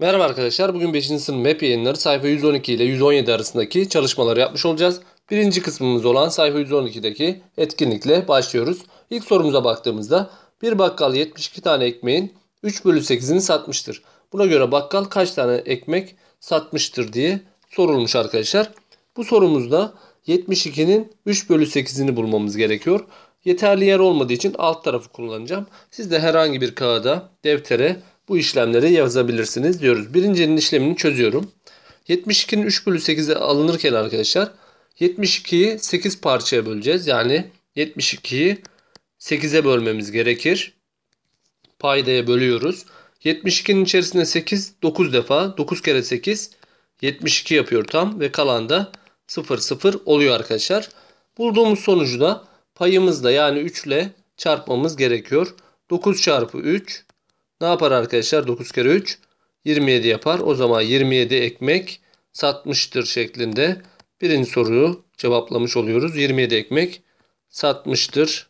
Merhaba arkadaşlar. Bugün 5. sınıf map yayınları sayfa 112 ile 117 arasındaki çalışmaları yapmış olacağız. Birinci kısmımız olan sayfa 112'deki etkinlikle başlıyoruz. İlk sorumuza baktığımızda bir bakkal 72 tane ekmeğin 3 bölü 8'ini satmıştır. Buna göre bakkal kaç tane ekmek satmıştır diye sorulmuş arkadaşlar. Bu sorumuzda 72'nin 3 bölü 8'ini bulmamız gerekiyor. Yeterli yer olmadığı için alt tarafı kullanacağım. Siz de herhangi bir kağıda, deftere bu işlemleri yazabilirsiniz diyoruz. Birincinin işlemini çözüyorum. 72'nin 3 bölü 8'e alınırken arkadaşlar 72'yi 8 parçaya böleceğiz. Yani 72'yi 8'e bölmemiz gerekir. Paydaya bölüyoruz. 72'nin içerisinde 8 9 defa 9 kere 8 72 yapıyor tam ve kalan da 0 0 oluyor arkadaşlar. Bulduğumuz sonucu da payımızla yani 3 ile çarpmamız gerekiyor. 9 çarpı 3 ne yapar arkadaşlar? 9 kere 3 27 yapar. O zaman 27 ekmek satmıştır şeklinde birinci soruyu cevaplamış oluyoruz. 27 ekmek satmıştır.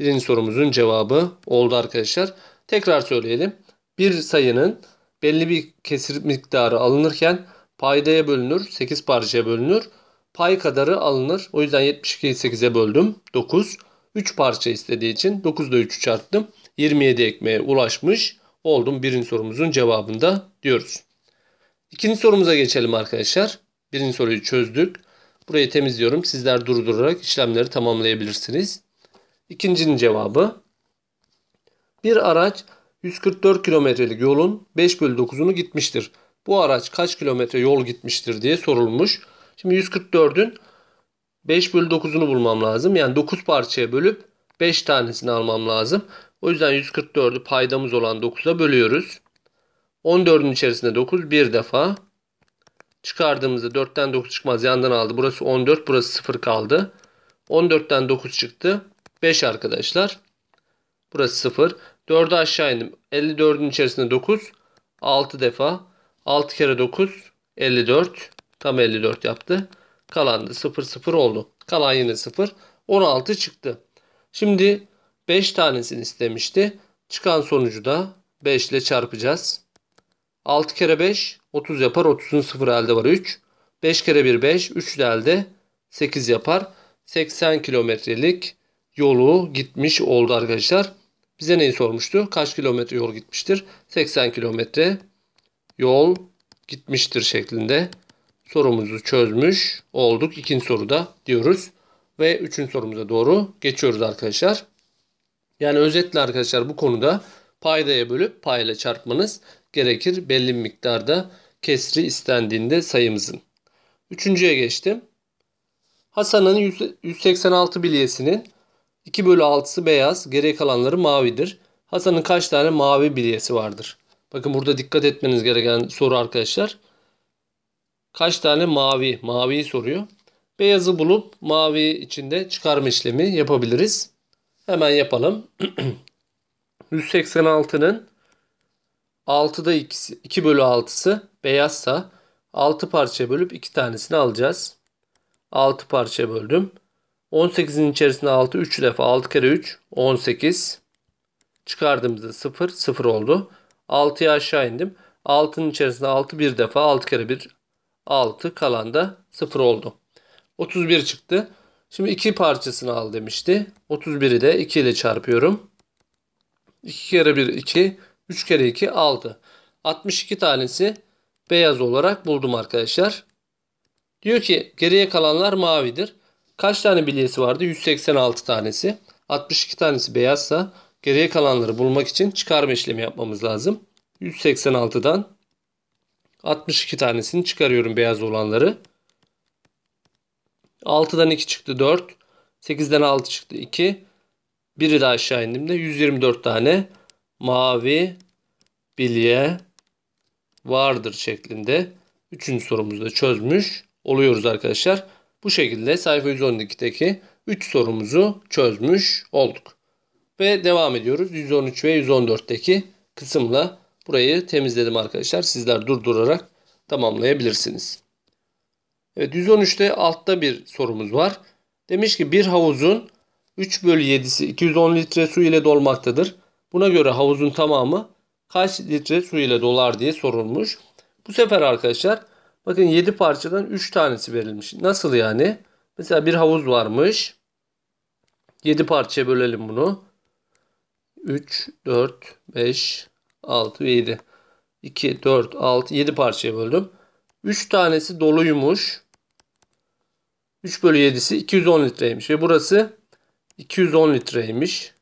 Birinci sorumuzun cevabı oldu arkadaşlar. Tekrar söyleyelim. Bir sayının belli bir kesir miktarı alınırken paydaya bölünür. 8 parçaya bölünür. Pay kadarı alınır. O yüzden 72'yi 8'e böldüm. 9. 3 parça istediği için 9'da 3'ü çarptım. 27 ekmeğe ulaşmış oldum birinci sorumuzun cevabında diyoruz. İkinci sorumuza geçelim arkadaşlar. Birinci soruyu çözdük. Burayı temizliyorum. Sizler durdurarak işlemleri tamamlayabilirsiniz. İkincinin cevabı. Bir araç 144 kilometrelik yolun 5 bölü 9'unu gitmiştir. Bu araç kaç kilometre yol gitmiştir diye sorulmuş. Şimdi 144'ün 5 bölü 9'unu bulmam lazım. Yani 9 parçaya bölüp 5 tanesini almam lazım. O yüzden 144'ü paydamız olan 9'a bölüyoruz. 14'ün içerisinde 9 bir defa. Çıkardığımızda 4'ten 9 çıkmaz yandan aldı. Burası 14 burası 0 kaldı. 14'ten 9 çıktı. 5 arkadaşlar. Burası 0. 4'ü aşağı indim. 54'ün içerisinde 9. 6 defa. 6 kere 9. 54. Tam 54 yaptı. Kalan da 0 0 oldu. Kalan yine 0. 16 çıktı. Şimdi 5 tanesini istemişti. Çıkan sonucu da 5 ile çarpacağız. 6 kere 5 30 yapar. 30'un 0 elde var 3. 5 kere 1 5. 3 elde 8 yapar. 80 kilometrelik yolu gitmiş oldu arkadaşlar. Bize neyi sormuştu? Kaç kilometre yol gitmiştir? 80 kilometre yol gitmiştir şeklinde sorumuzu çözmüş olduk. İkinci soruda diyoruz. Ve üçüncü sorumuza doğru geçiyoruz arkadaşlar. Yani özetle arkadaşlar bu konuda paydaya bölüp payla çarpmanız gerekir. Belli miktarda kesri istendiğinde sayımızın. Üçüncüye geçtim. Hasan'ın 186 bilyesinin 2 bölü 6'sı beyaz, geriye kalanları mavidir. Hasan'ın kaç tane mavi bilyesi vardır? Bakın burada dikkat etmeniz gereken soru arkadaşlar. Kaç tane mavi? Maviyi soruyor. Beyazı bulup mavi içinde çıkarma işlemi yapabiliriz. Hemen yapalım. 186'nın 6'da 2, 2 bölü 6'sı beyazsa 6 parça bölüp 2 tanesini alacağız. 6 parça böldüm. 18'in içerisinde 6 3 defa 6 kere 3 18. Çıkardığımızda 0 0 oldu. 6'ya aşağı indim. 6'nın içerisinde 6 1 defa 6 kere 1 6 kalan da 0 oldu. 31 çıktı. Şimdi 2 parçasını al demişti. 31'i de 2 ile çarpıyorum. 2 kere 1 2. 3 kere 2 6. 62 tanesi beyaz olarak buldum arkadaşlar. Diyor ki geriye kalanlar mavidir. Kaç tane bilyesi vardı? 186 tanesi. 62 tanesi beyazsa geriye kalanları bulmak için çıkarma işlemi yapmamız lazım. 186'dan 62 tanesini çıkarıyorum beyaz olanları. 6'dan 2 çıktı 4. 8'den 6 çıktı 2. Biri de aşağı indiğimde 124 tane mavi bilye vardır şeklinde. Üçüncü sorumuzu da çözmüş oluyoruz arkadaşlar. Bu şekilde sayfa 112'deki 3 sorumuzu çözmüş olduk. Ve devam ediyoruz. 113 ve 114'teki kısımla burayı temizledim arkadaşlar. Sizler durdurarak tamamlayabilirsiniz. Evet 113'te altta bir sorumuz var. Demiş ki bir havuzun 3 bölü 7'si 210 litre su ile dolmaktadır. Buna göre havuzun tamamı kaç litre su ile dolar diye sorulmuş. Bu sefer arkadaşlar bakın 7 parçadan 3 tanesi verilmiş. Nasıl yani? Mesela bir havuz varmış. 7 parçaya bölelim bunu. 3, 4, 5, 6 ve 7. 2, 4, 6, 7 parçaya böldüm. 3 tanesi doluymuş. 3 bölü 7'si 210 litreymiş. Ve burası 210 litreymiş.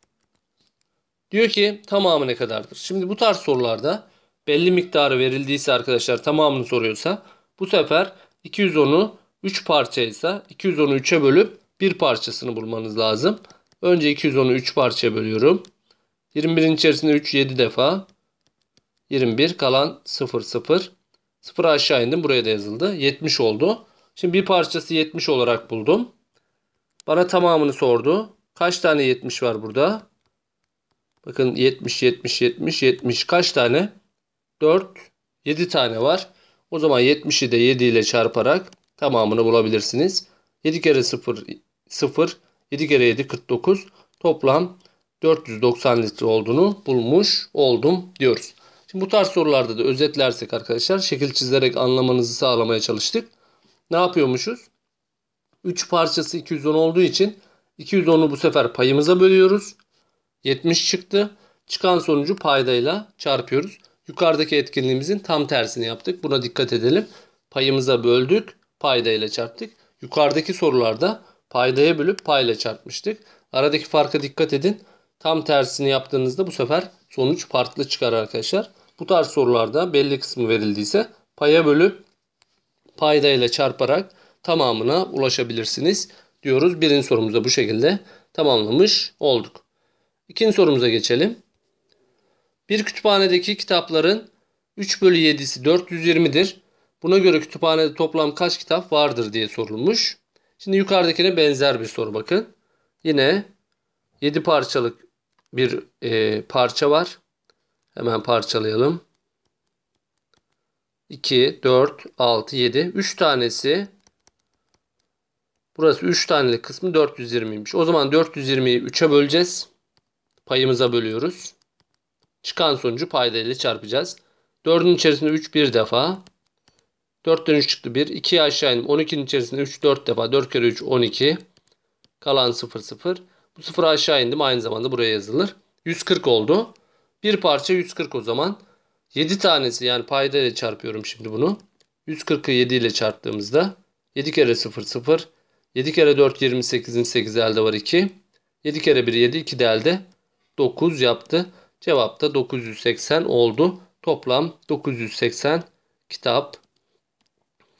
Diyor ki tamamı ne kadardır? Şimdi bu tarz sorularda belli miktarı verildiyse arkadaşlar tamamını soruyorsa bu sefer 210'u 3 parçaysa 210'u 3'e bölüp bir parçasını bulmanız lazım. Önce 210'u 3 parçaya bölüyorum. 21'in içerisinde 3 7 defa. 21 kalan 0 0. Sıfıra aşağı indim. Buraya da yazıldı. 70 oldu. Şimdi bir parçası 70 olarak buldum. Bana tamamını sordu. Kaç tane 70 var burada? Bakın 70, 70, 70, 70. Kaç tane? 4, 7 tane var. O zaman 70'i de 7 ile çarparak tamamını bulabilirsiniz. 7 kere 0, 0. 7 kere 7, 49. Toplam 490 litre olduğunu bulmuş oldum diyoruz. Şimdi bu tarz sorularda da özetlersek arkadaşlar şekil çizerek anlamanızı sağlamaya çalıştık. Ne yapıyormuşuz? 3 parçası 210 olduğu için 210'u bu sefer payımıza bölüyoruz. 70 çıktı. Çıkan sonucu paydayla çarpıyoruz. Yukarıdaki etkinliğimizin tam tersini yaptık. Buna dikkat edelim. Payımıza böldük. Paydayla çarptık. Yukarıdaki sorularda paydaya bölüp payla çarpmıştık. Aradaki farka dikkat edin. Tam tersini yaptığınızda bu sefer sonuç farklı çıkar arkadaşlar. Bu tarz sorularda belli kısmı verildiyse paya bölüp payda ile çarparak tamamına ulaşabilirsiniz diyoruz. Birinci sorumuzda bu şekilde tamamlamış olduk. İkinci sorumuza geçelim. Bir kütüphanedeki kitapların 3 bölü 7'si 420'dir. Buna göre kütüphanede toplam kaç kitap vardır diye sorulmuş. Şimdi yukarıdakine benzer bir soru bakın. Yine 7 parçalık bir e, parça var. Hemen parçalayalım. 2, 4, 6, 7. 3 tanesi burası 3 tanelik kısmı 420'ymiş. O zaman 420'yi 3'e böleceğiz. Payımıza bölüyoruz. Çıkan sonucu payda ile çarpacağız. 4'ün içerisinde 3 bir defa. 4'ten 3 çıktı 1. 2'ye aşağı indim. 12'nin içerisinde 3 4 defa. 4 kere 3 12. Kalan 0 0. 0 aşağı indim. Aynı zamanda buraya yazılır. 140 oldu. Bir parça 140 o zaman. 7 tanesi yani payda ile çarpıyorum şimdi bunu. 140'ı 7 ile çarptığımızda 7 kere 0 0. 7 kere 4 28'in 8 elde var 2. 7 kere 1 7 2 de elde 9 yaptı. Cevap da 980 oldu. Toplam 980 kitap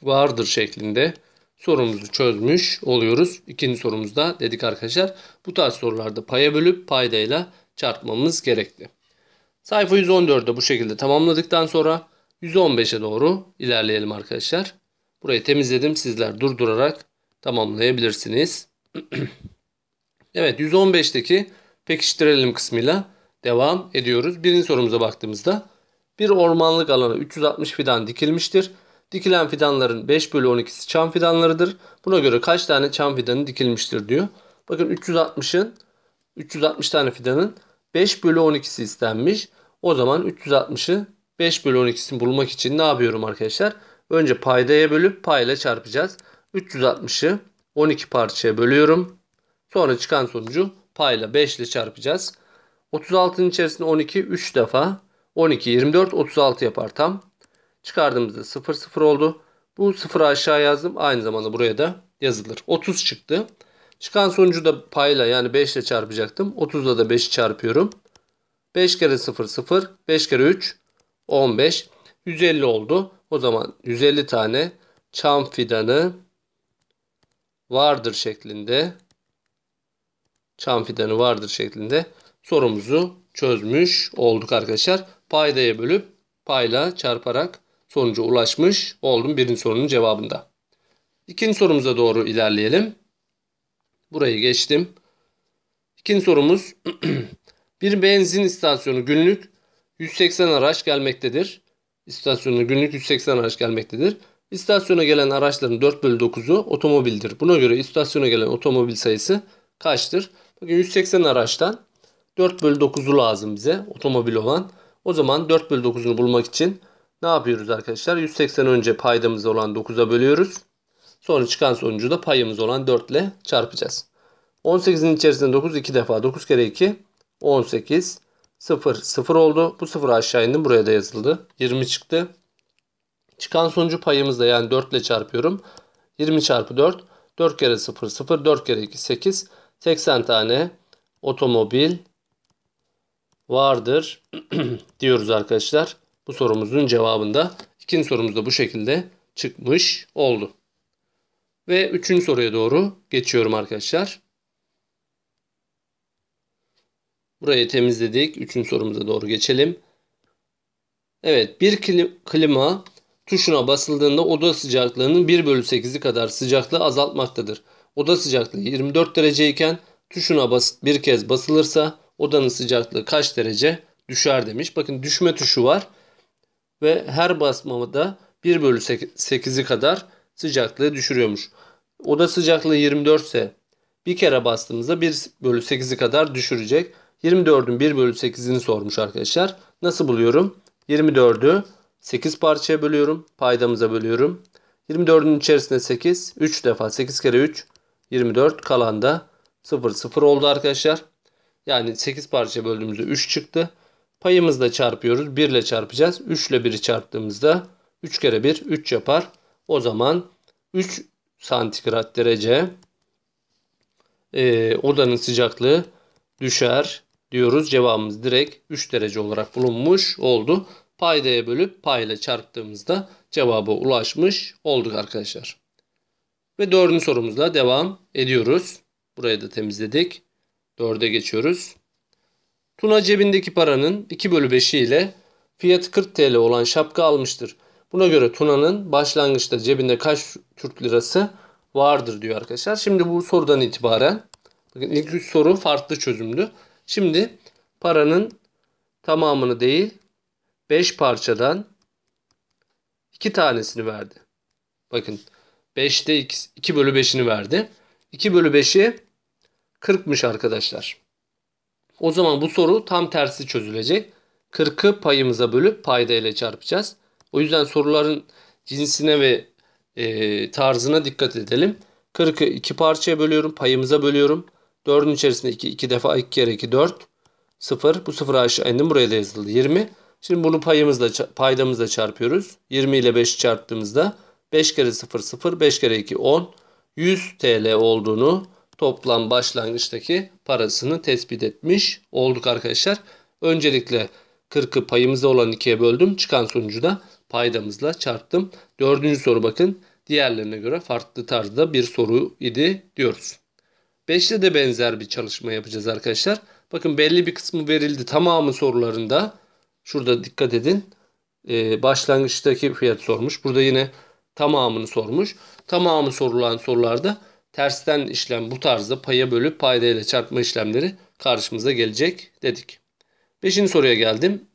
vardır şeklinde sorumuzu çözmüş oluyoruz. İkinci sorumuzda dedik arkadaşlar bu tarz sorularda paya bölüp paydayla çarpmamız gerekli. Sayfa 114'de bu şekilde tamamladıktan sonra 115'e doğru ilerleyelim arkadaşlar. Burayı temizledim. Sizler durdurarak tamamlayabilirsiniz. evet 115'teki pekiştirelim kısmıyla devam ediyoruz. Birinci sorumuza baktığımızda bir ormanlık alana 360 fidan dikilmiştir. Dikilen fidanların 5 bölü 12'si çam fidanlarıdır. Buna göre kaç tane çam fidanı dikilmiştir diyor. Bakın 360'ın 360 tane fidanın 5 bölü 12'si istenmiş. O zaman 360'ı 5 bölü 12'sini bulmak için ne yapıyorum arkadaşlar? Önce paydaya bölüp payla çarpacağız. 360'ı 12 parçaya bölüyorum. Sonra çıkan sonucu payla 5 ile çarpacağız. 36'nın içerisinde 12 3 defa. 12 24 36 yapar tam. Çıkardığımızda 0 0 oldu. Bu 0'ı aşağı yazdım. Aynı zamanda buraya da yazılır. 30 çıktı. Çıkan sonucu da payla yani 5 ile çarpacaktım. 30'la da 5'i çarpıyorum. 5 kere 0 0. 5 kere 3 15. 150 oldu. O zaman 150 tane çam fidanı vardır şeklinde çam fidanı vardır şeklinde sorumuzu çözmüş olduk arkadaşlar. Paydaya bölüp payla çarparak sonuca ulaşmış oldum birinci sorunun cevabında. İkinci sorumuza doğru ilerleyelim. Burayı geçtim. İkinci sorumuz bir benzin istasyonu günlük 180 araç gelmektedir. İstasyonu günlük 180 araç gelmektedir. İstasyona gelen araçların 4 bölü 9'u otomobildir. Buna göre istasyona gelen otomobil sayısı kaçtır? Bugün 180 araçtan 4 bölü 9'u lazım bize otomobil olan. O zaman 4 bölü 9'unu bulmak için ne yapıyoruz arkadaşlar? 180 önce paydamız olan 9'a bölüyoruz. Sonra çıkan sonucu da payımız olan 4 ile çarpacağız. 18'in içerisinde 9 2 defa 9 kere 2 18 0 0 oldu. Bu 0 aşağı indi. Buraya da yazıldı. 20 çıktı. Çıkan sonucu payımızda yani 4 ile çarpıyorum. 20 çarpı 4. 4 kere 0 0. 4 kere 2 8. 80 tane otomobil vardır diyoruz arkadaşlar. Bu sorumuzun cevabında ikinci sorumuz da bu şekilde çıkmış oldu. Ve üçüncü soruya doğru geçiyorum arkadaşlar. Burayı temizledik. Üçüncü sorumuza doğru geçelim. Evet bir klima tuşuna basıldığında oda sıcaklığının 1 bölü 8'i kadar sıcaklığı azaltmaktadır. Oda sıcaklığı 24 dereceyken tuşuna bas bir kez basılırsa odanın sıcaklığı kaç derece düşer demiş. Bakın düşme tuşu var ve her basmada 1 bölü 8'i kadar sıcaklığı düşürüyormuş. Oda sıcaklığı 24 ise bir kere bastığımızda 1 bölü 8'i kadar düşürecek. 24'ün 1 bölü 8'ini sormuş arkadaşlar. Nasıl buluyorum? 24'ü 8 parçaya bölüyorum. Paydamıza bölüyorum. 24'ün içerisinde 8. 3 defa 8 kere 3. 24 kalan da 0 0 oldu arkadaşlar. Yani 8 parçaya böldüğümüzde 3 çıktı. Payımızla çarpıyoruz. 1 ile çarpacağız. 3 ile 1'i çarptığımızda 3 kere 1 3 yapar. O zaman 3 santigrat derece e, odanın sıcaklığı düşer diyoruz. Cevabımız direkt 3 derece olarak bulunmuş oldu. Paydaya bölüp pay ile çarptığımızda cevabı ulaşmış olduk arkadaşlar. Ve dördüncü sorumuzla devam ediyoruz. Burayı da temizledik. Dörde geçiyoruz. Tuna cebindeki paranın 2 bölü 5'i ile fiyatı 40 TL olan şapka almıştır. Buna göre Tuna'nın başlangıçta cebinde kaç Türk lirası vardır diyor arkadaşlar. Şimdi bu sorudan itibaren bakın ilk 3 soru farklı çözümdü. Şimdi paranın tamamını değil 5 parçadan 2 tanesini verdi. Bakın 5'te 2, bölü 5'ini verdi. 2 bölü 5'i 40'mış arkadaşlar. O zaman bu soru tam tersi çözülecek. 40'ı payımıza bölüp payda ile çarpacağız. O yüzden soruların cinsine ve e, tarzına dikkat edelim. 40'ı 2 parçaya bölüyorum. Payımıza bölüyorum. 4'ün içerisinde 2, 2 defa 2 kere 2 4. 0. Bu 0 aşağı indim. Buraya da yazıldı 20. Şimdi bunu payımızla paydamızla çarpıyoruz. 20 ile 5 çarptığımızda 5 kere 0 0 5 kere 2 10 100 TL olduğunu toplam başlangıçtaki parasını tespit etmiş olduk arkadaşlar. Öncelikle 40'ı payımıza olan 2'ye böldüm. Çıkan sonucu da paydamızla çarptım. Dördüncü soru bakın diğerlerine göre farklı tarzda bir soru idi diyoruz. 5'te de benzer bir çalışma yapacağız arkadaşlar. Bakın belli bir kısmı verildi. Tamamı sorularında şurada dikkat edin. Ee, başlangıçtaki fiyat sormuş. Burada yine tamamını sormuş. Tamamı sorulan sorularda tersten işlem bu tarzda paya bölüp payda ile çarpma işlemleri karşımıza gelecek dedik. Beşinci soruya geldim.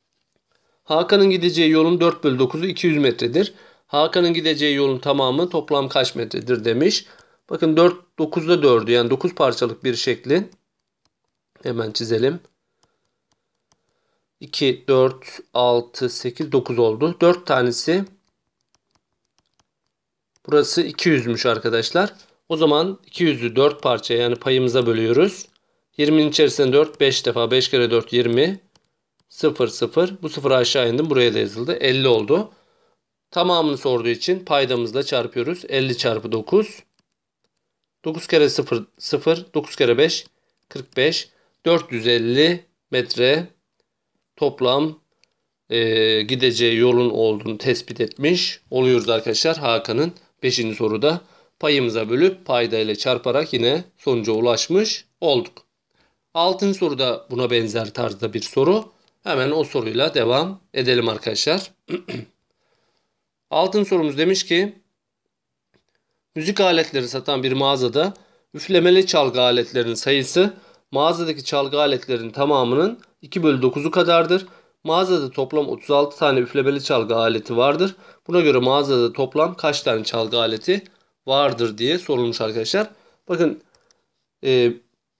Hakan'ın gideceği yolun 4 bölü 9'u 200 metredir. Hakan'ın gideceği yolun tamamı toplam kaç metredir demiş. Bakın 4, 9'da 4'ü yani 9 parçalık bir şeklin hemen çizelim. 2, 4, 6, 8, 9 oldu. 4 tanesi Burası 200'müş arkadaşlar. O zaman 200'ü 4 parçaya yani payımıza bölüyoruz. 20'nin içerisinde 4 5 defa 5 kere 4 20 0 0 bu 0 aşağı indim buraya da yazıldı 50 oldu. Tamamını sorduğu için paydamızla çarpıyoruz. 50 çarpı 9 9 kere 0 0 9 kere 5 45 450 metre toplam e, gideceği yolun olduğunu tespit etmiş oluyoruz arkadaşlar Hakan'ın Beşinci soruda payımıza bölüp payda ile çarparak yine sonuca ulaşmış olduk. 6. soruda buna benzer tarzda bir soru. Hemen o soruyla devam edelim arkadaşlar. Altın sorumuz demiş ki müzik aletleri satan bir mağazada üflemeli çalgı aletlerinin sayısı mağazadaki çalgı aletlerinin tamamının 2 bölü 9'u kadardır. Mağazada toplam 36 tane üflemeli çalgı aleti vardır. Buna göre mağazada toplam kaç tane çalgı aleti vardır diye sorulmuş arkadaşlar. Bakın e,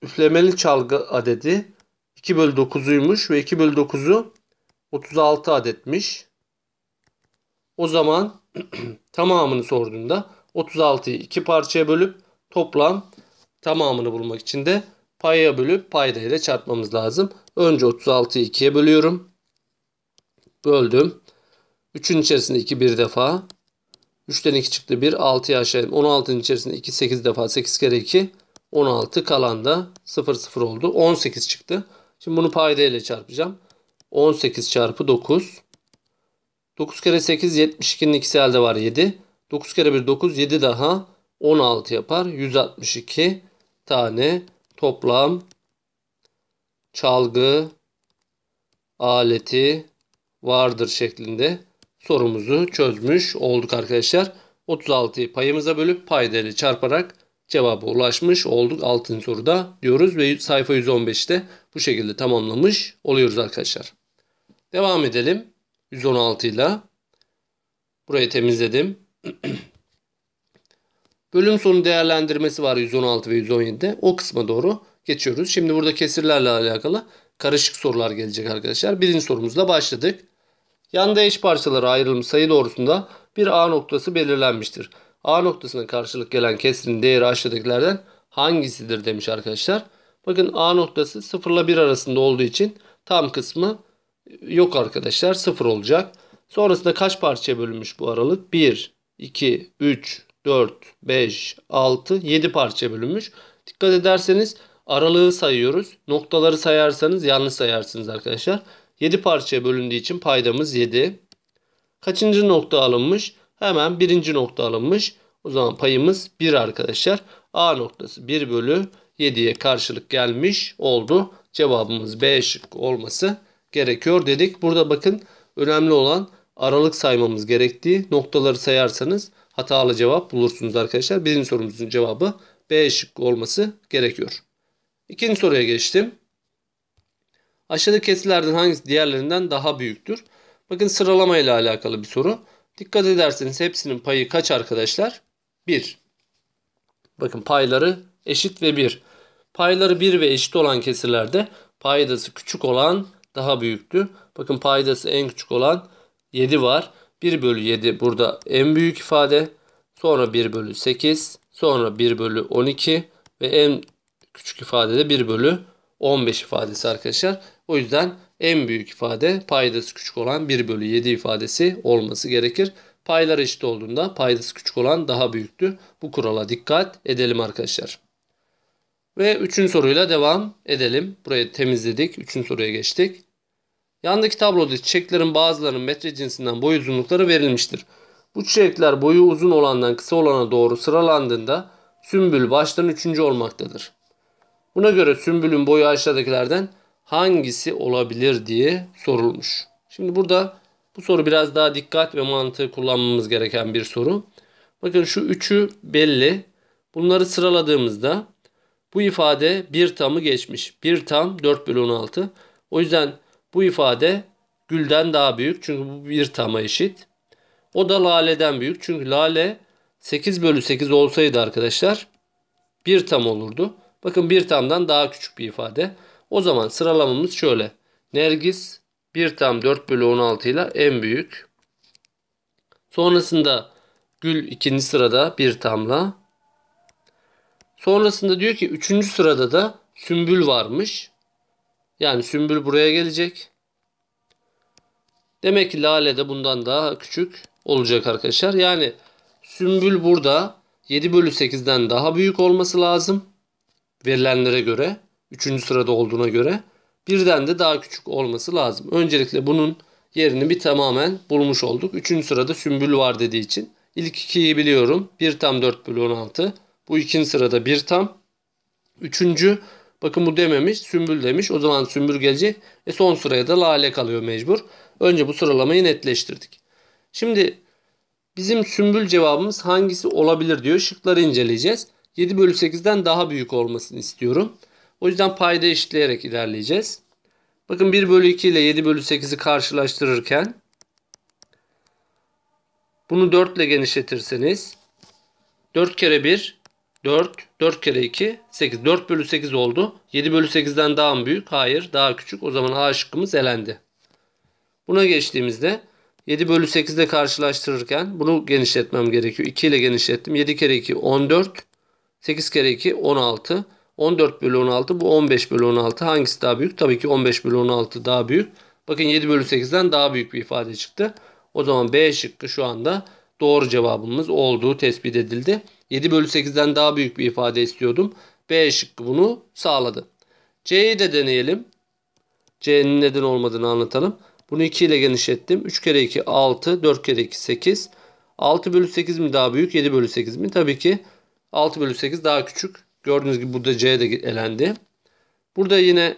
üflemeli çalgı adedi 2 bölü 9'uymuş ve 2 bölü 9'u 36 adetmiş. O zaman tamamını sorduğunda 36'yı 2 parçaya bölüp toplam tamamını bulmak için de paya bölüp paydayı ile çarpmamız lazım. Önce 36'yı 2'ye bölüyorum. Böldüm. 3'ün içerisinde 2 bir defa. 3'ten 2 çıktı 1. 6'yı aşağı 16'nın içerisinde 2 8 defa. 8 kere 2 16 kalan da 0 0 oldu. 18 çıktı. Şimdi bunu payda ile çarpacağım. 18 çarpı 9. 9 kere 8 72'nin ikisi halde var 7. 9 kere 1 9 7 daha 16 yapar. 162 tane toplam çalgı aleti vardır şeklinde sorumuzu çözmüş olduk arkadaşlar. 36'yı payımıza bölüp pay değeri çarparak cevaba ulaşmış olduk 6. soruda diyoruz ve sayfa 115'te bu şekilde tamamlamış oluyoruz arkadaşlar. Devam edelim 116 ile. Burayı temizledim. Bölüm sonu değerlendirmesi var 116 ve 117'de. O kısma doğru geçiyoruz. Şimdi burada kesirlerle alakalı karışık sorular gelecek arkadaşlar. Birinci sorumuzla başladık. Yanda eş parçalara ayrılmış sayı doğrusunda bir A noktası belirlenmiştir. A noktasına karşılık gelen kesrin değeri aşağıdakilerden hangisidir demiş arkadaşlar. Bakın A noktası 0 ile 1 arasında olduğu için tam kısmı yok arkadaşlar. 0 olacak. Sonrasında kaç parçaya bölünmüş bu aralık? 1, 2, 3, 4, 5, 6, 7 parçaya bölünmüş. Dikkat ederseniz aralığı sayıyoruz. Noktaları sayarsanız yanlış sayarsınız arkadaşlar. 7 parçaya bölündüğü için paydamız 7. Kaçıncı nokta alınmış? Hemen birinci nokta alınmış. O zaman payımız 1 arkadaşlar. A noktası 1 bölü 7'ye karşılık gelmiş oldu. Cevabımız B şıkkı olması gerekiyor dedik. Burada bakın önemli olan aralık saymamız gerektiği noktaları sayarsanız hatalı cevap bulursunuz arkadaşlar. Birinci sorumuzun cevabı B şıkkı olması gerekiyor. İkinci soruya geçtim. Aşağıdaki kesilerden hangisi diğerlerinden daha büyüktür? Bakın sıralama ile alakalı bir soru. Dikkat ederseniz hepsinin payı kaç arkadaşlar? 1. Bakın payları eşit ve 1. Payları 1 ve eşit olan kesirlerde paydası küçük olan daha büyüktü. Bakın paydası en küçük olan 7 var. 1 bölü 7 burada en büyük ifade. Sonra 1 bölü 8. Sonra 1 bölü 12. Ve en küçük ifadede 1 bölü 15 ifadesi arkadaşlar. O yüzden en büyük ifade paydası küçük olan 1 bölü 7 ifadesi olması gerekir. Paylar eşit olduğunda paydası küçük olan daha büyüktü. Bu kurala dikkat edelim arkadaşlar. Ve üçüncü soruyla devam edelim. Burayı temizledik. Üçüncü soruya geçtik. Yandaki tabloda çiçeklerin bazılarının metre cinsinden boy uzunlukları verilmiştir. Bu çiçekler boyu uzun olandan kısa olana doğru sıralandığında sümbül baştan üçüncü olmaktadır. Buna göre sümbülün boyu aşağıdakilerden hangisi olabilir diye sorulmuş. Şimdi burada bu soru biraz daha dikkat ve mantığı kullanmamız gereken bir soru. Bakın şu üçü belli. Bunları sıraladığımızda bu ifade bir tamı geçmiş. Bir tam 4 bölü 16. O yüzden bu ifade gülden daha büyük. Çünkü bu bir tama eşit. O da laleden büyük. Çünkü lale 8 bölü 8 olsaydı arkadaşlar bir tam olurdu. Bakın bir tamdan daha küçük bir ifade. O zaman sıralamamız şöyle. Nergis bir tam 4 bölü 16 ile en büyük. Sonrasında Gül ikinci sırada bir tamla. Sonrasında diyor ki üçüncü sırada da Sümbül varmış. Yani Sümbül buraya gelecek. Demek ki Lale de bundan daha küçük olacak arkadaşlar. Yani Sümbül burada 7 bölü 8'den daha büyük olması lazım verilenlere göre 3. sırada olduğuna göre birden de daha küçük olması lazım. Öncelikle bunun yerini bir tamamen bulmuş olduk. 3. sırada sümbül var dediği için ilk 2'yi biliyorum. 1 tam 4 bölü 16. Bu ikinci sırada 1 tam. Üçüncü bakın bu dememiş sümbül demiş. O zaman sümbül gelecek. E son sıraya da lale kalıyor mecbur. Önce bu sıralamayı netleştirdik. Şimdi bizim sümbül cevabımız hangisi olabilir diyor. Şıkları inceleyeceğiz. 7 bölü 8'den daha büyük olmasını istiyorum. O yüzden payda eşitleyerek ilerleyeceğiz. Bakın 1 bölü 2 ile 7 bölü 8'i karşılaştırırken bunu 4 ile genişletirseniz 4 kere 1 4, 4 kere 2 8. 4 bölü 8 oldu. 7 bölü 8'den daha mı büyük? Hayır daha küçük. O zaman A şıkkımız elendi. Buna geçtiğimizde 7 bölü 8 ile karşılaştırırken bunu genişletmem gerekiyor. 2 ile genişlettim. 7 kere 2 14. 8 kere 2 16. 14 bölü 16 bu 15 bölü 16. Hangisi daha büyük? Tabii ki 15 bölü 16 daha büyük. Bakın 7 bölü 8'den daha büyük bir ifade çıktı. O zaman B şıkkı şu anda doğru cevabımız olduğu tespit edildi. 7 bölü 8'den daha büyük bir ifade istiyordum. B şıkkı bunu sağladı. C'yi de deneyelim. C'nin neden olmadığını anlatalım. Bunu 2 ile genişlettim. 3 kere 2 6, 4 kere 2 8. 6 bölü 8 mi daha büyük 7 bölü 8 mi? Tabii ki 6 bölü 8 daha küçük. Gördüğünüz gibi burada C de elendi. Burada yine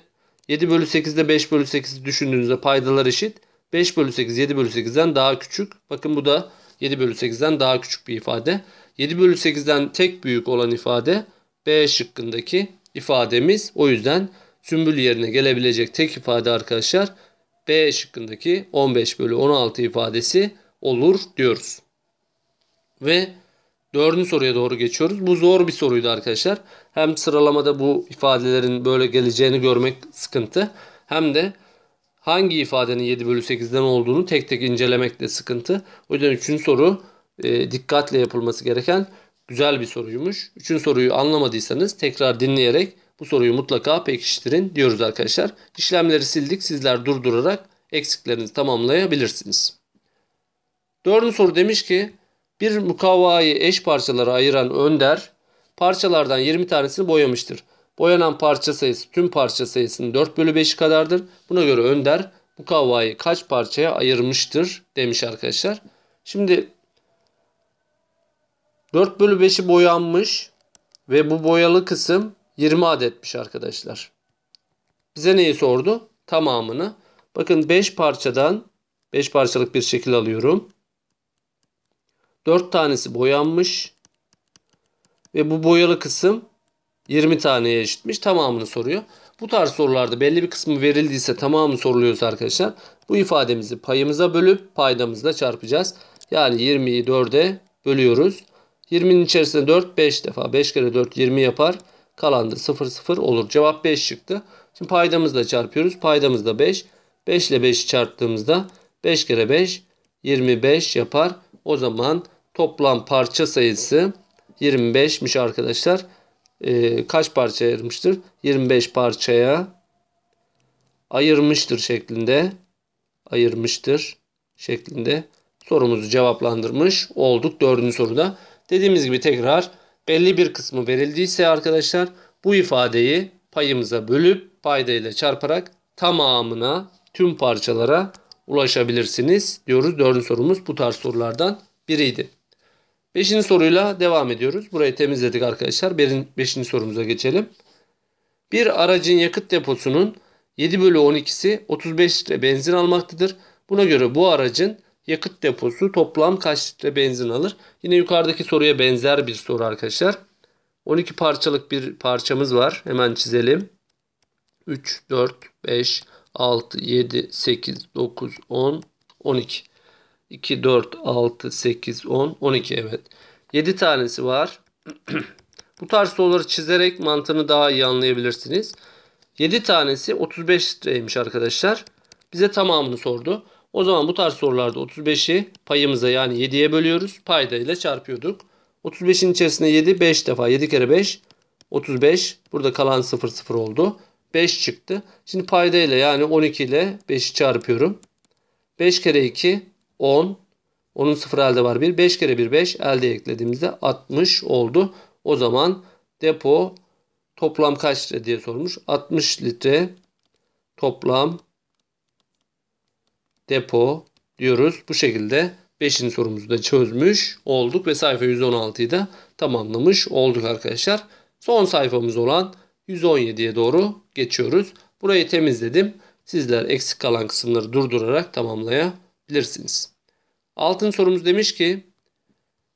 7 bölü 8'de 5 bölü 8'i düşündüğünüzde paydalar eşit. 5 bölü 8 7 bölü 8'den daha küçük. Bakın bu da 7 bölü 8'den daha küçük bir ifade. 7 bölü 8'den tek büyük olan ifade B şıkkındaki ifademiz. O yüzden sümbül yerine gelebilecek tek ifade arkadaşlar B şıkkındaki 15 bölü 16 ifadesi olur diyoruz. Ve Dördüncü soruya doğru geçiyoruz. Bu zor bir soruydu arkadaşlar. Hem sıralamada bu ifadelerin böyle geleceğini görmek sıkıntı. Hem de hangi ifadenin 7 bölü 8'den olduğunu tek tek incelemek de sıkıntı. O yüzden üçüncü soru e, dikkatle yapılması gereken güzel bir soruymuş. Üçüncü soruyu anlamadıysanız tekrar dinleyerek bu soruyu mutlaka pekiştirin diyoruz arkadaşlar. İşlemleri sildik. Sizler durdurarak eksiklerinizi tamamlayabilirsiniz. Dördüncü soru demiş ki bir mukavvayı eş parçalara ayıran önder parçalardan 20 tanesini boyamıştır. Boyanan parça sayısı tüm parça sayısının 4 bölü 5'i kadardır. Buna göre önder mukavvayı kaç parçaya ayırmıştır demiş arkadaşlar. Şimdi 4 bölü 5'i boyanmış ve bu boyalı kısım 20 adetmiş arkadaşlar. Bize neyi sordu? Tamamını. Bakın 5 parçadan 5 parçalık bir şekil alıyorum. 4 tanesi boyanmış. Ve bu boyalı kısım 20 taneye eşitmiş. Tamamını soruyor. Bu tarz sorularda belli bir kısmı verildiyse tamamı soruluyorsa arkadaşlar bu ifademizi payımıza bölüp paydamızla çarpacağız. Yani 20'yi 4'e bölüyoruz. 20'nin içerisinde 4 5 defa 5 kere 4 20 yapar. Kalan da 0 0 olur. Cevap 5 çıktı. Şimdi paydamızla çarpıyoruz. Paydamız da 5. 5 ile 5'i çarptığımızda 5 kere 5 25 yapar. O zaman toplam parça sayısı 25'miş arkadaşlar. E, kaç parça ayırmıştır? 25 parçaya ayırmıştır şeklinde. Ayırmıştır şeklinde sorumuzu cevaplandırmış olduk dördüncü soruda. Dediğimiz gibi tekrar belli bir kısmı verildiyse arkadaşlar bu ifadeyi payımıza bölüp payda ile çarparak tamamına tüm parçalara ulaşabilirsiniz diyoruz. Dördüncü sorumuz bu tarz sorulardan biriydi. Beşinci soruyla devam ediyoruz. Burayı temizledik arkadaşlar. Beşinci sorumuza geçelim. Bir aracın yakıt deposunun 7 bölü 12'si 35 litre benzin almaktadır. Buna göre bu aracın yakıt deposu toplam kaç litre benzin alır? Yine yukarıdaki soruya benzer bir soru arkadaşlar. 12 parçalık bir parçamız var. Hemen çizelim. 3, 4, 5, 6, 7, 8, 9, 10, 12. 2, 4, 6, 8, 10, 12 evet. 7 tanesi var. Bu tarz soruları çizerek mantığını daha iyi anlayabilirsiniz. 7 tanesi 35 litreymiş arkadaşlar. Bize tamamını sordu. O zaman bu tarz sorularda 35'i payımıza yani 7'ye bölüyoruz. Payda ile çarpıyorduk. 35'in içerisinde 7 5 defa 7 kere 5 35. Burada kalan 0 0 oldu. 5 çıktı. Şimdi payda ile yani 12 ile 5'i çarpıyorum. 5 kere 2 10. Onun 0 elde var 1. 5 kere 1 5 elde eklediğimizde 60 oldu. O zaman depo toplam kaç litre diye sormuş. 60 litre toplam depo diyoruz. Bu şekilde 5'in sorumuzu da çözmüş olduk ve sayfa 116'yı da tamamlamış olduk arkadaşlar. Son sayfamız olan 117'ye doğru geçiyoruz. Burayı temizledim. Sizler eksik kalan kısımları durdurarak tamamlayabilirsiniz. Altın sorumuz demiş ki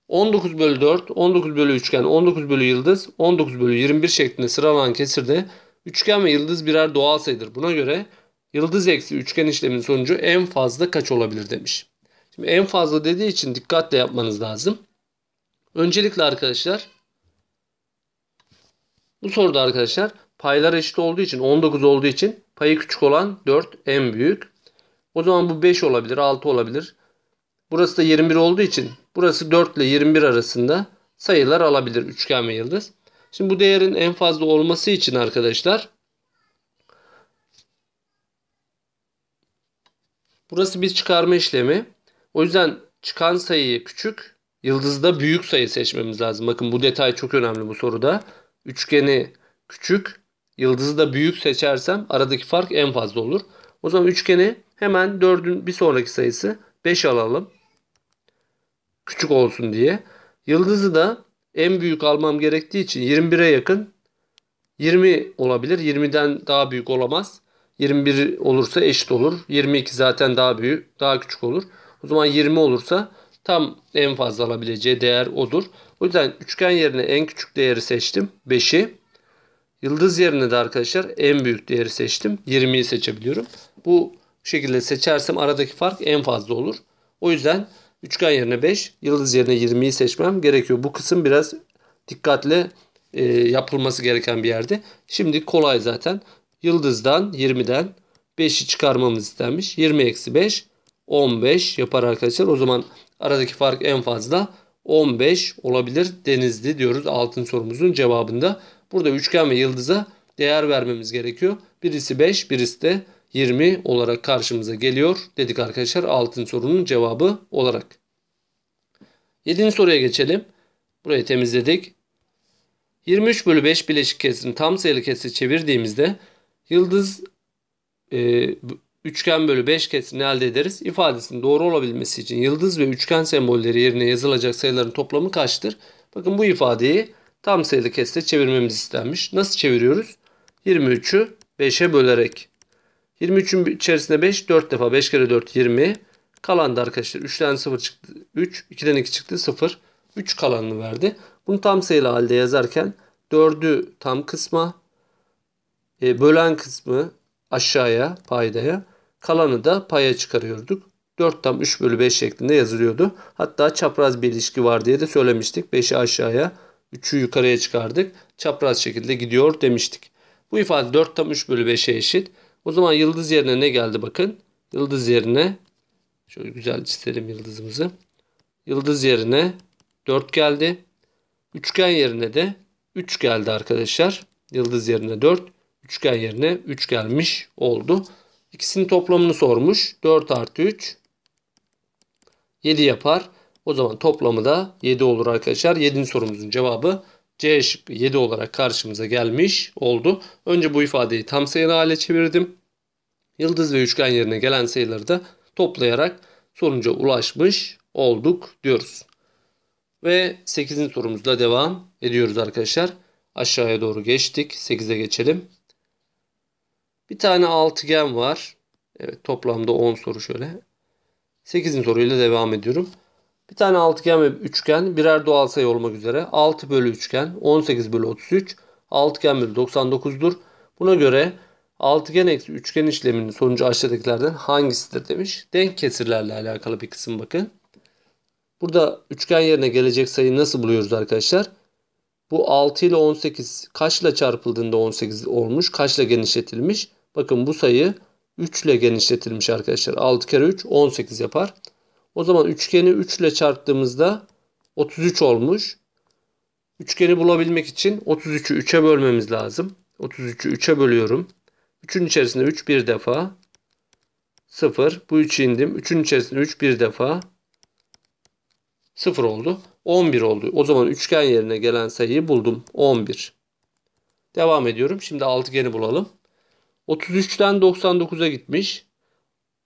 19 bölü 4, 19 bölü üçgen, 19 bölü yıldız, 19 bölü 21 şeklinde sıralanan kesirde üçgen ve yıldız birer doğal sayıdır. Buna göre yıldız eksi üçgen işleminin sonucu en fazla kaç olabilir demiş. Şimdi en fazla dediği için dikkatle yapmanız lazım. Öncelikle arkadaşlar bu soruda arkadaşlar paylar eşit olduğu için 19 olduğu için payı küçük olan 4 en büyük. O zaman bu 5 olabilir 6 olabilir. Burası da 21 olduğu için burası 4 ile 21 arasında sayılar alabilir üçgen ve yıldız. Şimdi bu değerin en fazla olması için arkadaşlar burası bir çıkarma işlemi. O yüzden çıkan sayıyı küçük yıldızda büyük sayı seçmemiz lazım. Bakın bu detay çok önemli bu soruda üçgeni küçük, yıldızı da büyük seçersem aradaki fark en fazla olur. O zaman üçgeni hemen 4'ün bir sonraki sayısı 5 alalım. Küçük olsun diye. Yıldızı da en büyük almam gerektiği için 21'e yakın 20 olabilir. 20'den daha büyük olamaz. 21 olursa eşit olur. 22 zaten daha büyük, daha küçük olur. O zaman 20 olursa Tam en fazla alabileceği değer odur. O yüzden üçgen yerine en küçük değeri seçtim. 5'i. Yıldız yerine de arkadaşlar en büyük değeri seçtim. 20'yi seçebiliyorum. Bu şekilde seçersem aradaki fark en fazla olur. O yüzden üçgen yerine 5, yıldız yerine 20'yi seçmem gerekiyor. Bu kısım biraz dikkatle e, yapılması gereken bir yerde. Şimdi kolay zaten. Yıldızdan 20'den 5'i çıkarmamız istenmiş. 20 eksi 5 15 yapar arkadaşlar. O zaman Aradaki fark en fazla 15 olabilir denizli diyoruz altın sorumuzun cevabında. Burada üçgen ve yıldıza değer vermemiz gerekiyor. Birisi 5 birisi de 20 olarak karşımıza geliyor dedik arkadaşlar altın sorunun cevabı olarak. 7. soruya geçelim. Burayı temizledik. 23 bölü 5 bileşik kesrini tam sayılı kesre çevirdiğimizde yıldız e, üçgen bölü 5 kesimini elde ederiz. İfadesinin doğru olabilmesi için yıldız ve üçgen sembolleri yerine yazılacak sayıların toplamı kaçtır? Bakın bu ifadeyi tam sayılı kesite çevirmemiz istenmiş. Nasıl çeviriyoruz? 23'ü 5'e bölerek. 23'ün içerisinde 5, 4 defa 5 kere 4, 20. Kalan da arkadaşlar 3'ten 0 çıktı 3, 2'den 2 çıktı 0. 3 kalanını verdi. Bunu tam sayılı halde yazarken 4'ü tam kısma, e, bölen kısmı aşağıya, paydaya. Kalanı da paya çıkarıyorduk. 4 tam 3 bölü 5 şeklinde yazılıyordu. Hatta çapraz bir ilişki var diye de söylemiştik. 5'i aşağıya 3'ü yukarıya çıkardık. Çapraz şekilde gidiyor demiştik. Bu ifade 4 tam 3 bölü 5'e eşit. O zaman yıldız yerine ne geldi bakın. Yıldız yerine şöyle güzel çizelim yıldızımızı. Yıldız yerine 4 geldi. Üçgen yerine de 3 geldi arkadaşlar. Yıldız yerine 4, üçgen yerine 3 gelmiş oldu. İkisinin toplamını sormuş. 4 artı 3 7 yapar. O zaman toplamı da 7 olur arkadaşlar. 7. sorumuzun cevabı C şıkkı 7 olarak karşımıza gelmiş oldu. Önce bu ifadeyi tam sayılı hale çevirdim. Yıldız ve üçgen yerine gelen sayıları da toplayarak sonuca ulaşmış olduk diyoruz. Ve 8'in sorumuzla devam ediyoruz arkadaşlar. Aşağıya doğru geçtik. 8'e geçelim. Bir tane altıgen var. Evet toplamda 10 soru şöyle. 8. soruyla devam ediyorum. Bir tane altıgen ve üçgen birer doğal sayı olmak üzere 6 bölü üçgen 18 bölü 33 altıgen bölü 99'dur. Buna göre altıgen eksi üçgen işleminin sonucu aşağıdakilerden hangisidir demiş. Denk kesirlerle alakalı bir kısım bakın. Burada üçgen yerine gelecek sayıyı nasıl buluyoruz arkadaşlar? Arkadaşlar. Bu 6 ile 18 kaçla çarpıldığında 18 olmuş? Kaçla genişletilmiş? Bakın bu sayı 3 ile genişletilmiş arkadaşlar. 6 kere 3 18 yapar. O zaman üçgeni 3 ile çarptığımızda 33 olmuş. Üçgeni bulabilmek için 33'ü 3'e bölmemiz lazım. 33'ü 3'e bölüyorum. 3'ün içerisinde 3 bir defa. 0. Bu 3'ü indim. 3'ün içerisinde 3 bir defa. 0 oldu. 11 oldu. O zaman üçgen yerine gelen sayıyı buldum. 11. Devam ediyorum. Şimdi altıgeni bulalım. 33'ten 99'a gitmiş.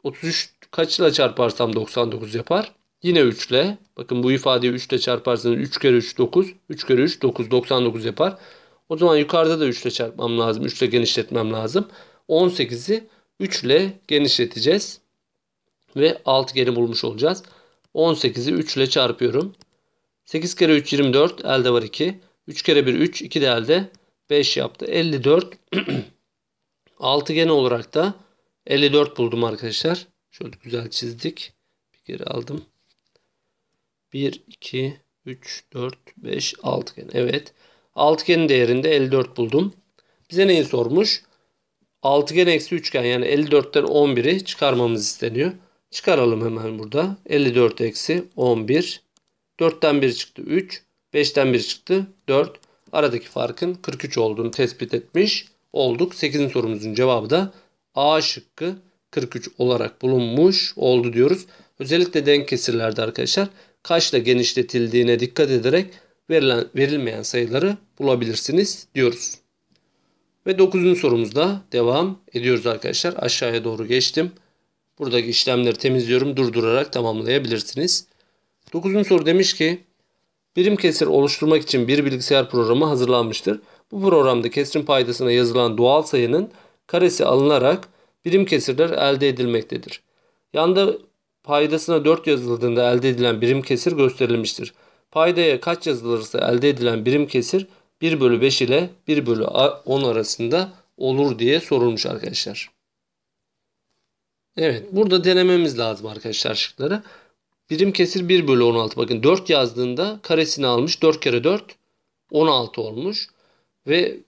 33 kaç ile çarparsam 99 yapar? Yine 3 ile. Bakın bu ifadeyi 3 ile çarparsanız 3 kere 3 9. 3 kere 3 9 99 yapar. O zaman yukarıda da 3 ile çarpmam lazım. 3 ile genişletmem lazım. 18'i 3 ile genişleteceğiz. Ve altıgeni bulmuş olacağız. 18'i 3 ile çarpıyorum. 8 kere 3 24 elde var 2. 3 kere 1 3 2 de elde 5 yaptı. 54 altıgen olarak da 54 buldum arkadaşlar. Şöyle güzel çizdik. Bir geri aldım. 1 2 3 4 5 6 altıgen. Evet. Altıgenin değerinde 54 buldum. Bize neyi sormuş? Altıgen eksi üçgen yani 54'ten 11'i çıkarmamız isteniyor. Çıkaralım hemen burada. 54 eksi 11 4'ten 1 çıktı 3. 5'ten 1 çıktı 4. Aradaki farkın 43 olduğunu tespit etmiş olduk. 8. sorumuzun cevabı da A şıkkı 43 olarak bulunmuş oldu diyoruz. Özellikle denk kesirlerde arkadaşlar kaçla genişletildiğine dikkat ederek verilen, verilmeyen sayıları bulabilirsiniz diyoruz. Ve 9. sorumuzda devam ediyoruz arkadaşlar. Aşağıya doğru geçtim. Buradaki işlemleri temizliyorum. Durdurarak tamamlayabilirsiniz. Dokuzuncu soru demiş ki birim kesir oluşturmak için bir bilgisayar programı hazırlanmıştır. Bu programda kesrin paydasına yazılan doğal sayının karesi alınarak birim kesirler elde edilmektedir. Yanda paydasına 4 yazıldığında elde edilen birim kesir gösterilmiştir. Paydaya kaç yazılırsa elde edilen birim kesir 1 bölü 5 ile 1 bölü 10 arasında olur diye sorulmuş arkadaşlar. Evet burada denememiz lazım arkadaşlar şıkları. Birim kesir 1 bölü 16. Bakın 4 yazdığında karesini almış. 4 kere 4 16 olmuş. Ve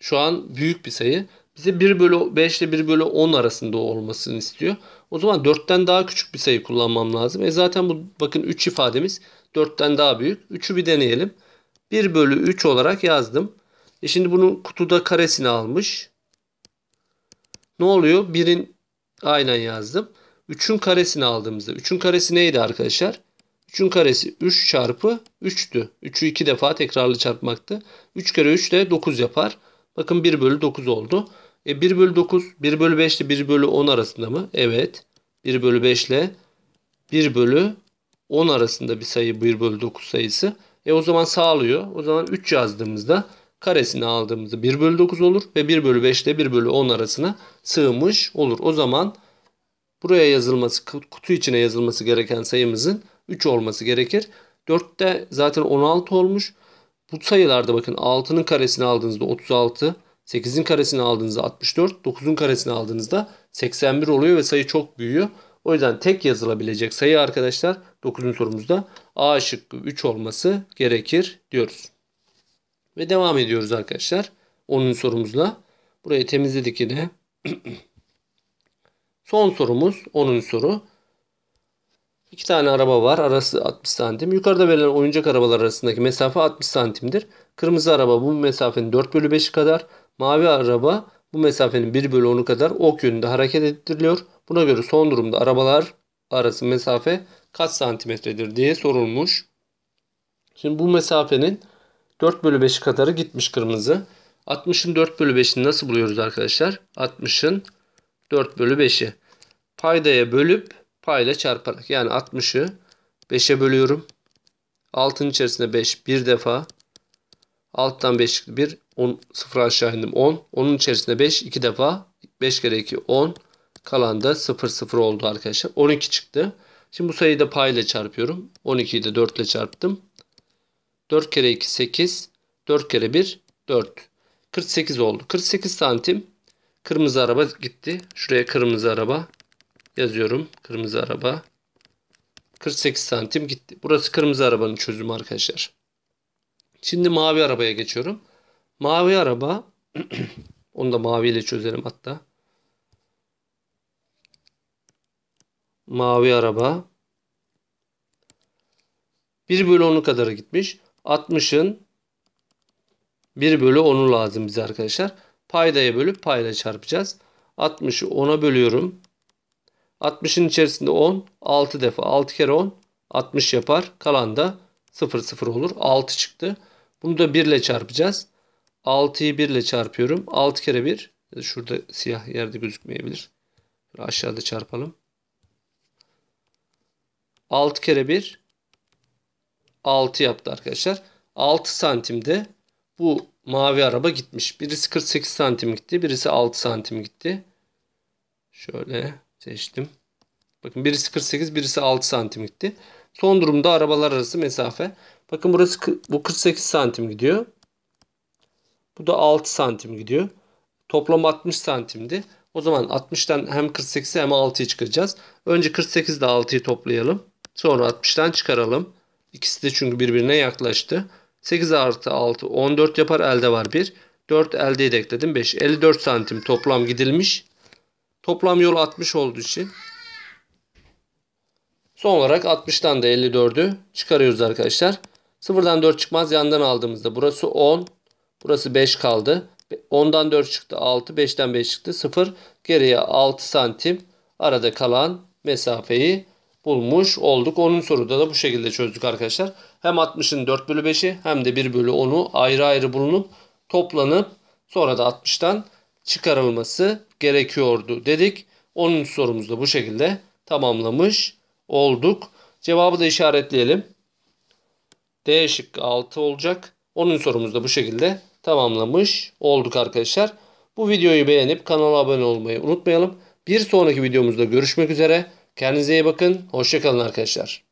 şu an büyük bir sayı. Bize 1 bölü 5 ile 1 bölü 10 arasında olmasını istiyor. O zaman 4'ten daha küçük bir sayı kullanmam lazım. E zaten bu bakın 3 ifademiz 4'ten daha büyük. 3'ü bir deneyelim. 1 bölü 3 olarak yazdım. E şimdi bunu kutuda karesini almış. Ne oluyor? 1'in aynen yazdım. 3'ün karesini aldığımızda 3'ün karesi neydi arkadaşlar? 3'ün karesi 3 çarpı 3'tü. 3'ü 2 defa tekrarlı çarpmaktı. 3 kere 3 de 9 yapar. Bakın 1 bölü 9 oldu. E 1 bölü 9, 1 bölü 5 ile 1 bölü 10 arasında mı? Evet. 1 bölü 5 ile 1 bölü 10 arasında bir sayı 1 bölü 9 sayısı. E o zaman sağlıyor. O zaman 3 yazdığımızda karesini aldığımızda 1 bölü 9 olur ve 1 bölü 5 ile 1 bölü 10 arasına sığmış olur. O zaman Buraya yazılması, kutu içine yazılması gereken sayımızın 3 olması gerekir. 4'te zaten 16 olmuş. Bu sayılarda bakın 6'nın karesini aldığınızda 36, 8'in karesini aldığınızda 64, 9'un karesini aldığınızda 81 oluyor ve sayı çok büyüyor. O yüzden tek yazılabilecek sayı arkadaşlar 9. sorumuzda A şıkkı 3 olması gerekir diyoruz. Ve devam ediyoruz arkadaşlar 10. sorumuzla. Burayı temizledik yine. Son sorumuz 10. soru. İki tane araba var. Arası 60 santim. Yukarıda verilen oyuncak arabalar arasındaki mesafe 60 santimdir. Kırmızı araba bu mesafenin 4 bölü 5'i kadar. Mavi araba bu mesafenin 1 bölü 10'u kadar ok yönünde hareket ettiriliyor. Buna göre son durumda arabalar arası mesafe kaç santimetredir diye sorulmuş. Şimdi bu mesafenin 4 bölü 5'i kadarı gitmiş kırmızı. 60'ın 4 bölü 5'ini nasıl buluyoruz arkadaşlar? 60'ın 4 bölü 5'i paydaya bölüp payla çarparak yani 60'ı 5'e bölüyorum. 6'nın içerisinde 5 bir defa. Alttan 5 çıktı 1. 10, 0 aşağı indim 10. Onun içerisinde 5 2 defa. 5 kere 2 10. Kalan da 0 0 oldu arkadaşlar. 12 çıktı. Şimdi bu sayıyı da payla çarpıyorum. 12'yi de 4 ile çarptım. 4 kere 2 8. 4 kere 1 4. 48 oldu. 48 santim. Kırmızı araba gitti. Şuraya kırmızı araba yazıyorum. Kırmızı araba. 48 santim gitti. Burası kırmızı arabanın çözümü arkadaşlar. Şimdi mavi arabaya geçiyorum. Mavi araba onu da maviyle çözelim hatta. Mavi araba 1 bölü 10'u kadar gitmiş. 60'ın 1 bölü 10'u lazım bize arkadaşlar. Paydaya bölüp payla çarpacağız. 60'ı 10'a bölüyorum. 60'ın içerisinde 10 6 defa 6 kere 10 60 yapar. Kalan da 0 0 olur. 6 çıktı. Bunu da 1 ile çarpacağız. 6'yı 1 ile çarpıyorum. 6 kere 1. Şurada siyah yerde gözükmeyebilir. Şöyle aşağıda çarpalım. 6 kere 1 6 yaptı arkadaşlar. 6 santimde bu mavi araba gitmiş. Birisi 48 santim gitti. Birisi 6 santim gitti. Şöyle seçtim. Bakın birisi 48 birisi 6 santim gitti. Son durumda arabalar arası mesafe. Bakın burası bu 48 santim gidiyor. Bu da 6 santim gidiyor. Toplam 60 santimdi. O zaman 60'tan hem 48'i hem 6'yı çıkaracağız. Önce 48 ile 6'yı toplayalım. Sonra 60'tan çıkaralım. İkisi de çünkü birbirine yaklaştı. 8 artı 6 14 yapar elde var 1. 4 elde de ekledim 5. 54 santim toplam gidilmiş. Toplam yol 60 olduğu için. Son olarak 60'tan da 54'ü çıkarıyoruz arkadaşlar. 0'dan 4 çıkmaz. Yandan aldığımızda burası 10. Burası 5 kaldı. 10'dan 4 çıktı 6. 5'ten 5 çıktı 0. Geriye 6 santim arada kalan mesafeyi bulmuş olduk. Onun soruda da bu şekilde çözdük arkadaşlar. Hem 60'ın 4 bölü 5'i hem de 1 bölü 10'u ayrı ayrı bulunup toplanıp sonra da 60'tan çıkarılması gerekiyordu dedik. Onun sorumuzu da bu şekilde tamamlamış olduk. Cevabı da işaretleyelim. D şıkkı 6 olacak. Onun sorumuzu da bu şekilde tamamlamış olduk arkadaşlar. Bu videoyu beğenip kanala abone olmayı unutmayalım. Bir sonraki videomuzda görüşmek üzere. Kendinize iyi bakın. Hoşçakalın arkadaşlar.